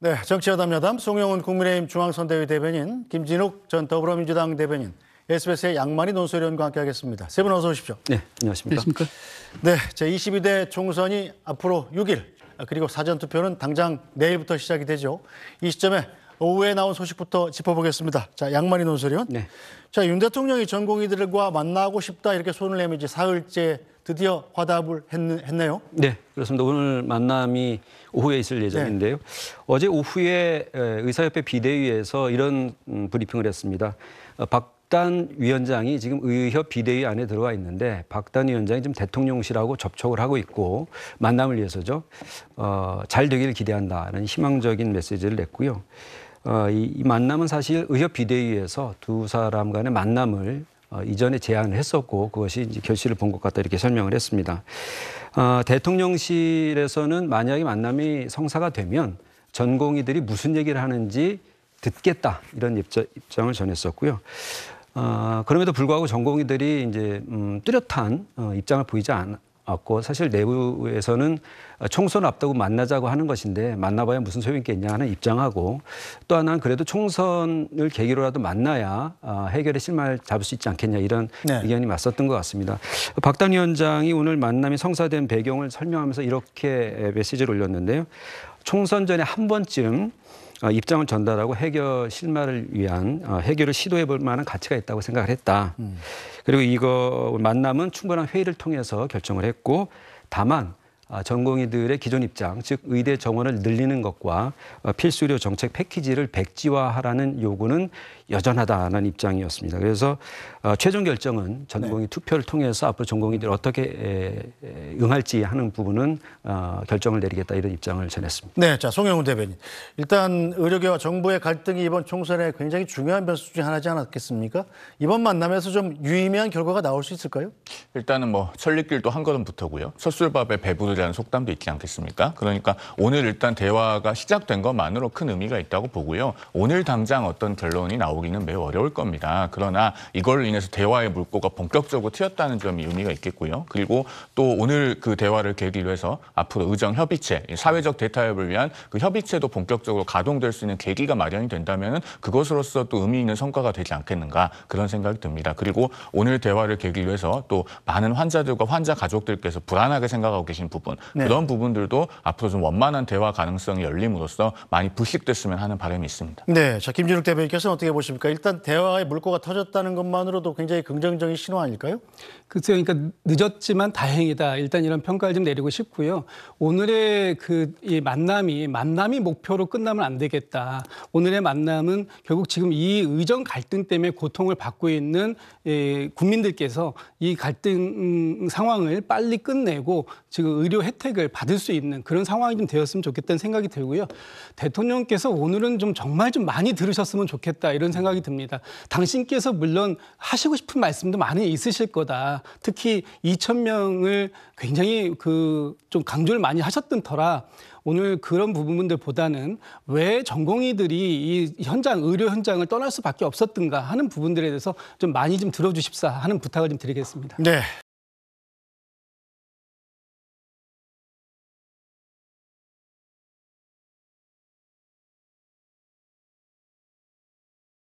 네, 정치여담 여담 송영훈 국민의힘 중앙선대위 대변인 김진욱 전 더불어민주당 대변인 SBS의 양만희 논설위원과 함께하겠습니다. 세 분 어서 오십시오. 네, 안녕하십니까. 안녕하십니까. 네, 제22대 총선이 앞으로 6일 그리고 사전투표는 당장 내일부터 시작이 되죠. 이 시점에 오후에 나온 소식부터 짚어보겠습니다. 자, 양만희 논설위원. 네. 자, 윤 대통령이 전공의들과 만나고 싶다 이렇게 손을 내밀지 사흘째 드디어 화답을 했, 했 네요 네, 그렇습니다. 오늘 만남이 오후에 있을 예정인데요. 네. 어제 오후에 의사협회 비대위에서 이런 음, 브리핑을 했습니다. 어, 박단 위원장이 지금 의협 비대위 안에 들어와 있는데 박단 위원장이 지금 대통령실하고 접촉을 하고 있고 만남을 위해서죠. 어, 잘 되기를 기대한다는 희망적인 메시지를 냈고요. 어, 이, 이, 만남은 사실 의협 비대위에서 두 사람 간의 만남을 어, 이전에 제안을 했었고 그것이 이제 결실을 본 것 같다 이렇게 설명을 했습니다. 어, 대통령실에서는 만약에 만남이 성사가 되면 전공의들이 무슨 얘기를 하는지 듣겠다 이런 입장을 전했었고요. 어, 그럼에도 불구하고 전공의들이 이제 음, 뚜렷한 어, 입장을 보이지 않, 없고 사실 내부에서는 총선 앞두고 만나자고 하는 것인데 만나봐야 무슨 소용이 있겠냐 하는 입장하고 또 하나는 그래도 총선을 계기로라도 만나야 아, 해결의 실마를 잡을 수 있지 않겠냐 이런 네. 의견이 맞섰던 것 같습니다. 박단 위원장이 오늘 만남이 성사된 배경을 설명하면서 이렇게 메시지를 올렸는데요. 총선 전에 한 번쯤 어, 입장을 전달하고 해결 실마를 위한 어, 해결을 시도해 볼 만한 가치가 있다고 생각을 했다. 음. 그리고 이거 만남은 충분한 회의를 통해서 결정을 했고 다만 아, 전공의들의 기존 입장, 즉 의대 정원을 늘리는 것과 어, 필수 료 정책 패키지를 백지화하라는 요구는 여전하다는 입장이었습니다. 그래서 어, 최종 결정은 전공의 네. 투표를 통해서 앞으로 전공의들이 어떻게 응할지 하는 부분은 어, 결정을 내리겠다 이런 입장을 전했습니다. 네, 자 송영훈 대변인. 일단 의료계와 정부의 갈등이 이번 총선에 굉장히 중요한 변수 중 하나지 않았겠습니까? 이번 만남에서 좀 유의미한 결과가 나올 수 있을까요? 일단은 뭐 천리길도 한 걸음 붙었고요. 첫술밥의 배부르 이라는 속담도 있지 않겠습니까? 그러니까 오늘 일단 대화가 시작된 것만으로 큰 의미가 있다고 보고요. 오늘 당장 어떤 결론이 나오기는 매우 어려울 겁니다. 그러나 이걸로 인해서 대화의 물꼬가 본격적으로 트였다는 점이 의미가 있겠고요. 그리고 또 오늘 그 대화를 계기로 해서 앞으로 의정 협의체, 사회적 대타협을 위한 그 협의체도 본격적으로 가동될 수 있는 계기가 마련이 된다면 그것으로서 또 의미 있는 성과가 되지 않겠는가 그런 생각이 듭니다. 그리고 오늘 대화를 계기로 해서 또 많은 환자들과 환자 가족들께서 불안하게 생각하고 계신 부분 정권 네. 그런 부분들도 앞으로 좀 원만한 대화 가능성이 열림으로써 많이 부식됐으면 하는 바람이 있습니다. 네, 자 김준욱 대변인께서는 어떻게 보십니까? 일단 대화의 물꼬가 터졌다는 것만으로도 굉장히 긍정적인 신호 아닐까요? 글쎄요, 그러니까 늦었지만 다행이다. 일단 이런 평가를 좀 내리고 싶고요. 오늘의 그 이 만남이 만남이 목표로 끝나면 안 되겠다. 오늘의 만남은 결국 지금 이 의정 갈등 때문에 고통을 받고 있는 예, 국민들께서 이 갈등 상황을 빨리 끝내고 지금 의료 의료 혜택을 받을 수 있는 그런 상황이 좀 되었으면 좋겠다는 생각이 들고요. 대통령께서 오늘은 좀 정말 좀 많이 들으셨으면 좋겠다 이런 생각이 듭니다. 당신께서 물론 하시고 싶은 말씀도 많이 있으실 거다. 특히 2천 명을 굉장히 그 좀 강조를 많이 하셨던 터라 오늘 그런 부분들보다는 왜 전공의들이 이 현장 의료 현장을 떠날 수밖에 없었던가 하는 부분들에 대해서 좀 많이 좀 들어주십사 하는 부탁을 좀 드리겠습니다. 네.